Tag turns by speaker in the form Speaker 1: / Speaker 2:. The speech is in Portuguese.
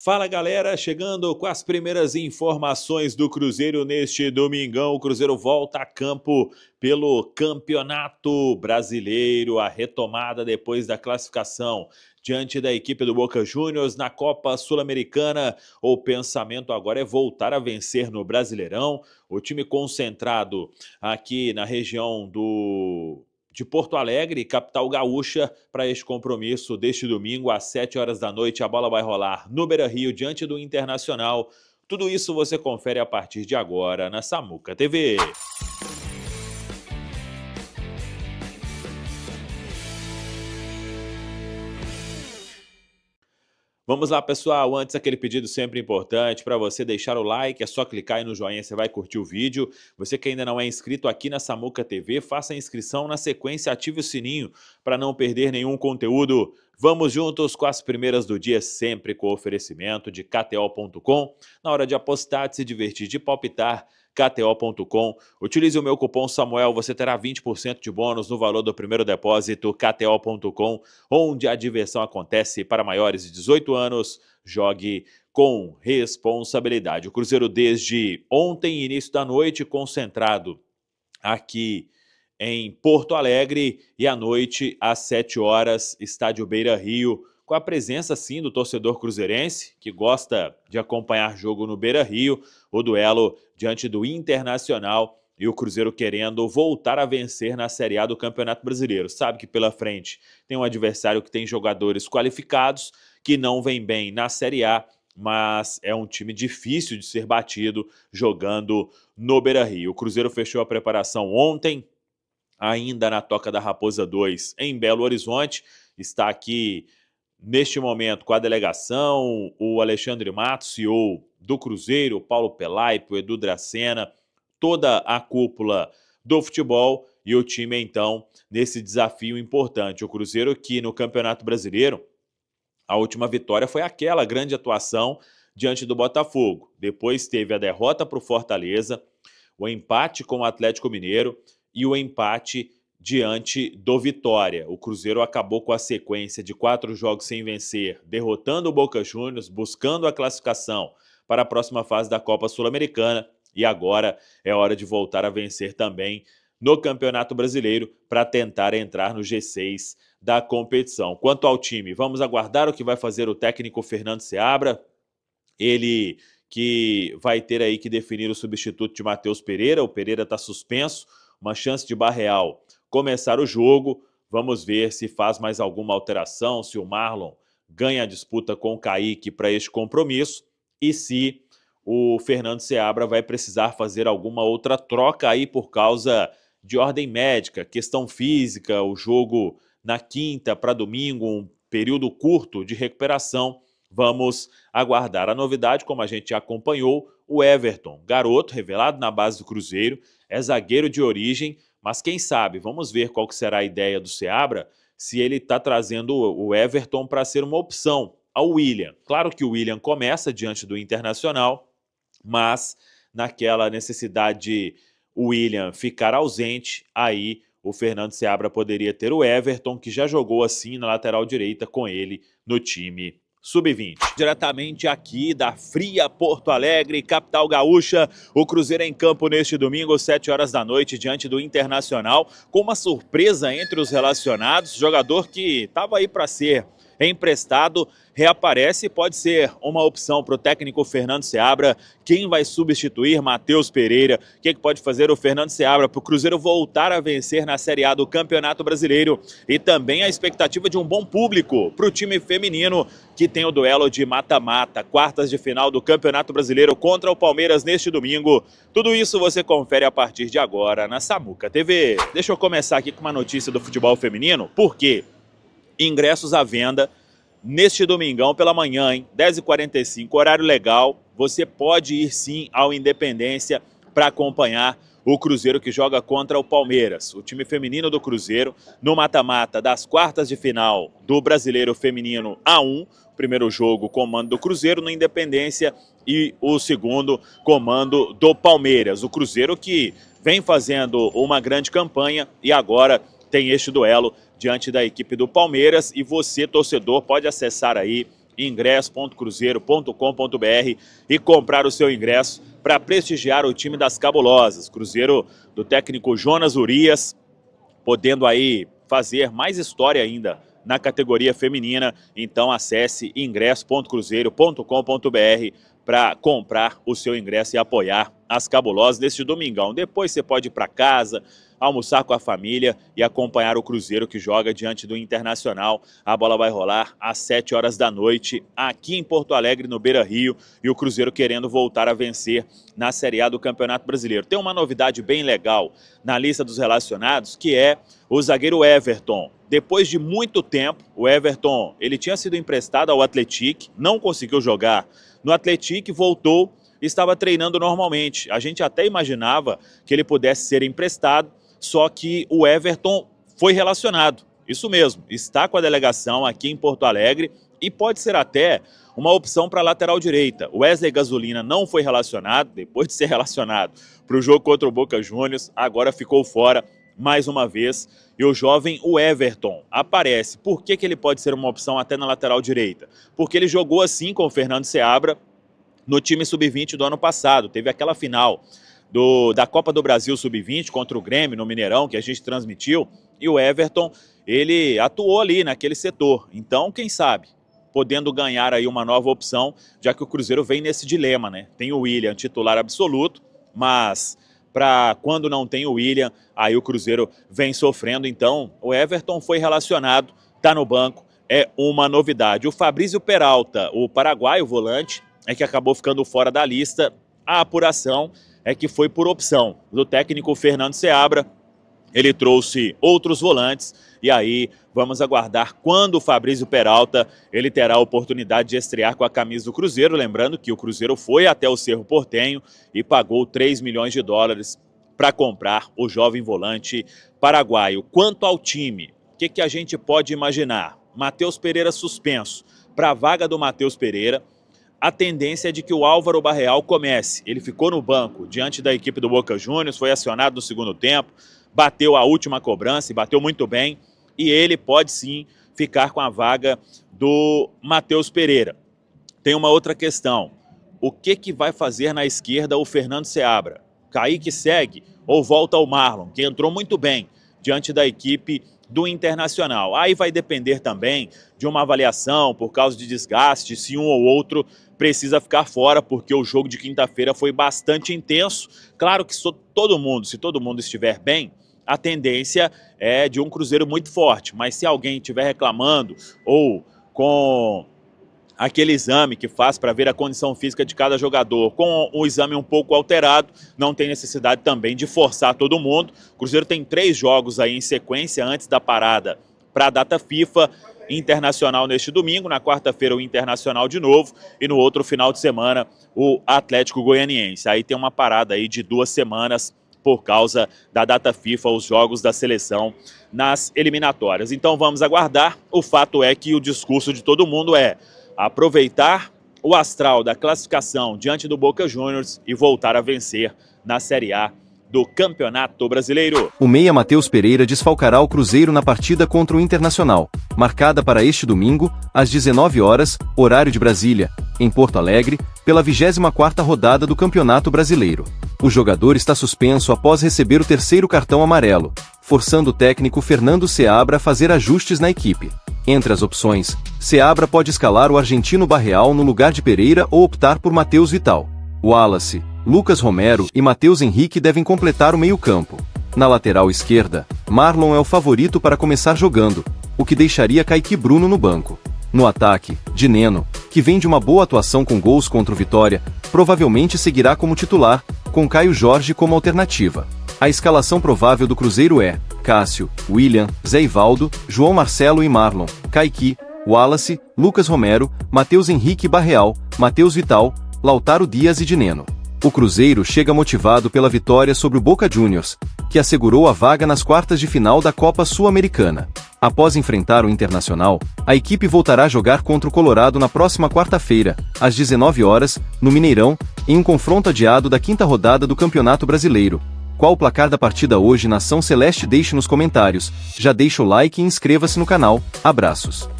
Speaker 1: Fala galera, chegando com as primeiras informações do Cruzeiro neste domingão. O Cruzeiro volta a campo pelo Campeonato Brasileiro, a retomada depois da classificação diante da equipe do Boca Juniors na Copa Sul-Americana. O pensamento agora é voltar a vencer no Brasileirão. O time concentrado aqui na região do de Porto Alegre, capital gaúcha, para este compromisso deste domingo às 7 horas da noite. A bola vai rolar no Beira Rio diante do Internacional. Tudo isso você confere a partir de agora na Samuca TV. Vamos lá, pessoal. Antes, aquele pedido sempre importante para você deixar o like. É só clicar aí no joinha, você vai curtir o vídeo. Você que ainda não é inscrito aqui na Samuca TV, faça a inscrição na sequência, ative o sininho para não perder nenhum conteúdo. Vamos juntos com as primeiras do dia, sempre com oferecimento de KTO.com. Na hora de apostar, de se divertir, de palpitar, KTO.com. Utilize o meu cupom Samuel, você terá 20% de bônus no valor do primeiro depósito, KTO.com, onde a diversão acontece para maiores de 18 anos. Jogue com responsabilidade. O Cruzeiro, desde ontem, início da noite, concentrado aqui em Porto Alegre e à noite, às 7 horas, Estádio Beira Rio com a presença sim do torcedor cruzeirense, que gosta de acompanhar jogo no Beira Rio, o duelo diante do Internacional e o Cruzeiro querendo voltar a vencer na Série A do Campeonato Brasileiro. Sabe que pela frente tem um adversário que tem jogadores qualificados, que não vem bem na Série A, mas é um time difícil de ser batido jogando no Beira-Rio. O Cruzeiro fechou a preparação ontem, ainda na Toca da Raposa 2, em Belo Horizonte. Está aqui neste momento com a delegação, o Alexandre Matos, CEO do Cruzeiro, o Paulo Pelaipe, o Edu Dracena, toda a cúpula do futebol e o time, então, nesse desafio importante. O Cruzeiro que no Campeonato Brasileiro, a última vitória foi aquela grande atuação diante do Botafogo. Depois teve a derrota para o Fortaleza, o empate com o Atlético Mineiro e o empate diante do Vitória. O Cruzeiro acabou com a sequência de quatro jogos sem vencer, derrotando o Boca Juniors, buscando a classificação para a próxima fase da Copa Sul-Americana. E agora é hora de voltar a vencer também no Campeonato Brasileiro para tentar entrar no G6 da competição. Quanto ao time, vamos aguardar o que vai fazer o técnico Fernando Seabra. Ele que vai ter aí que definir o substituto de Matheus Pereira. O Pereira está suspenso, uma chance de Barreal começar o jogo. Vamos ver se faz mais alguma alteração, se o Marlon ganha a disputa com o Kaique para este compromisso e se o Fernando Seabra vai precisar fazer alguma outra troca aí por causa de ordem médica, questão física, o jogo na quinta para domingo, um período curto de recuperação. Vamos aguardar a novidade, como a gente acompanhou, o Everton, garoto revelado na base do Cruzeiro, é zagueiro de origem, mas quem sabe, vamos ver qual que será a ideia do Seabra, se ele está trazendo o Everton para ser uma opção ao William. Claro que o William começa diante do Internacional, mas naquela necessidade de o William ficar ausente, aí o Fernando Seabra poderia ter o Everton, que já jogou assim na lateral direita com ele no time Sub-20. Diretamente aqui da fria Porto Alegre, capital gaúcha, o Cruzeiro em campo neste domingo, às 7 horas da noite, diante do Internacional, com uma surpresa entre os relacionados, jogador que estava aí para ser emprestado, reaparece e pode ser uma opção para o técnico Fernando Seabra. Quem vai substituir Matheus Pereira? O que, é que pode fazer o Fernando Seabra para o Cruzeiro voltar a vencer na Série A do Campeonato Brasileiro? E também a expectativa de um bom público para o time feminino, que tem o duelo de mata-mata, quartas de final do Campeonato Brasileiro contra o Palmeiras neste domingo. Tudo isso você confere a partir de agora na Samuca TV. Deixa eu começar aqui com uma notícia do futebol feminino, porque ingressos à venda neste domingão pela manhã, hein? 10h45, horário legal. Você pode ir sim ao Independência para acompanhar o Cruzeiro que joga contra o Palmeiras. O time feminino do Cruzeiro no mata-mata das quartas de final do Brasileiro Feminino A1. Primeiro jogo, comando do Cruzeiro no Independência e o segundo, comando do Palmeiras. O Cruzeiro que vem fazendo uma grande campanha e agora tem este duelo diante da equipe do Palmeiras. E você, torcedor, pode acessar aí ingresso.cruzeiro.com.br e comprar o seu ingresso para prestigiar o time das cabulosas. Cruzeiro do técnico Jonas Urias, podendo aí fazer mais história ainda na categoria feminina. Então acesse ingresso.cruzeiro.com.br para comprar o seu ingresso e apoiar as cabulosas deste domingão. Depois você pode ir para casa, almoçar com a família e acompanhar o Cruzeiro que joga diante do Internacional. A bola vai rolar às 7 horas da noite aqui em Porto Alegre, no Beira Rio, e o Cruzeiro querendo voltar a vencer na Série A do Campeonato Brasileiro. Tem uma novidade bem legal na lista dos relacionados, que é o zagueiro Everton. Depois de muito tempo, o Everton, ele tinha sido emprestado ao Atlético, não conseguiu jogar no Atlético, voltou e estava treinando normalmente. A gente até imaginava que ele pudesse ser emprestado, só que o Everton foi relacionado. Isso mesmo, está com a delegação aqui em Porto Alegre e pode ser até uma opção para lateral direita. O Wesley Gasolina não foi relacionado, depois de ser relacionado para o jogo contra o Boca Juniors, agora ficou fora mais uma vez e o jovem, o Everton, aparece. Por que, que ele pode ser uma opção até na lateral direita? Porque ele jogou assim com o Fernando Seabra no time sub-20 do ano passado. Teve aquela final do, da Copa do Brasil Sub-20 contra o Grêmio no Mineirão, que a gente transmitiu, e o Everton, ele atuou ali naquele setor. Então, quem sabe, podendo ganhar aí uma nova opção, já que o Cruzeiro vem nesse dilema, né? Tem o William titular absoluto, mas para quando não tem o William, aí o Cruzeiro vem sofrendo. Então, o Everton foi relacionado, está no banco, é uma novidade. O Fabrício Peralta, o paraguaio volante, é que acabou ficando fora da lista. A apuração é que foi por opção do técnico Fernando Seabra, ele trouxe outros volantes e aí vamos aguardar quando o Fabrício Peralta ele terá a oportunidade de estrear com a camisa do Cruzeiro, lembrando que o Cruzeiro foi até o Cerro Portenho e pagou 3 milhões de dólares para comprar o jovem volante paraguaio. Quanto ao time, o que, que a gente pode imaginar? Matheus Pereira suspenso. Para a vaga do Matheus Pereira, a tendência é de que o Álvaro Barreal comece. Ele ficou no banco diante da equipe do Boca Juniors, foi acionado no segundo tempo, bateu a última cobrança e bateu muito bem, e ele pode sim ficar com a vaga do Matheus Pereira. Tem uma outra questão. O que, que vai fazer na esquerda o Fernando Seabra? Kaique segue ou volta o Marlon, que entrou muito bem diante da equipe do Internacional. Aí vai depender também de uma avaliação por causa de desgaste, se um ou outro precisa ficar fora, porque o jogo de quinta-feira foi bastante intenso. Claro que so, todo mundo, se todo mundo estiver bem, a tendência é de um Cruzeiro muito forte. Mas se alguém estiver reclamando ou com aquele exame que faz para ver a condição física de cada jogador, com o exame um pouco alterado, não tem necessidade também de forçar todo mundo. O Cruzeiro tem três jogos aí em sequência antes da parada para a data FIFA. Internacional neste domingo, na quarta-feira o Internacional de novo e no outro final de semana o Atlético Goianiense. Aí tem uma parada aí de duas semanas por causa da data FIFA, os jogos da seleção nas eliminatórias. Então vamos aguardar. O fato é que o discurso de todo mundo é aproveitar o astral da classificação diante do Boca Juniors e voltar a vencer na Série A do Campeonato Brasileiro.
Speaker 2: O meia Matheus Pereira desfalcará o Cruzeiro na partida contra o Internacional, marcada para este domingo, às 19 horas, horário de Brasília, em Porto Alegre, pela 24ª rodada do Campeonato Brasileiro. O jogador está suspenso após receber o terceiro cartão amarelo, forçando o técnico Fernando Seabra a fazer ajustes na equipe. Entre as opções, Seabra pode escalar o argentino Barreal no lugar de Pereira ou optar por Matheus Vital. Wallace, Lucas Romero e Matheus Henrique devem completar o meio-campo. Na lateral esquerda, Marlon é o favorito para começar jogando, o que deixaria Kaique Bruno no banco. No ataque, Dineno, que vem de uma boa atuação com gols contra o Vitória, provavelmente seguirá como titular, com Caio Jorge como alternativa. A escalação provável do Cruzeiro é Cássio, William, Zé Ivaldo, João Marcelo e Marlon, Kaique, Wallace, Lucas Romero, Matheus Henrique Barreal, Matheus Vital, Lautaro Dias e Dineno o Cruzeiro chega motivado pela vitória sobre o Boca Juniors, que assegurou a vaga nas quartas de final da Copa Sul-Americana. Após enfrentar o Internacional, a equipe voltará a jogar contra o Colorado na próxima quarta-feira, às 19 horas, no Mineirão, em um confronto adiado da quinta rodada do Campeonato Brasileiro. Qual o placar da partida hoje na São Celeste? Deixe nos comentários, já deixa o like e inscreva-se no canal. Abraços.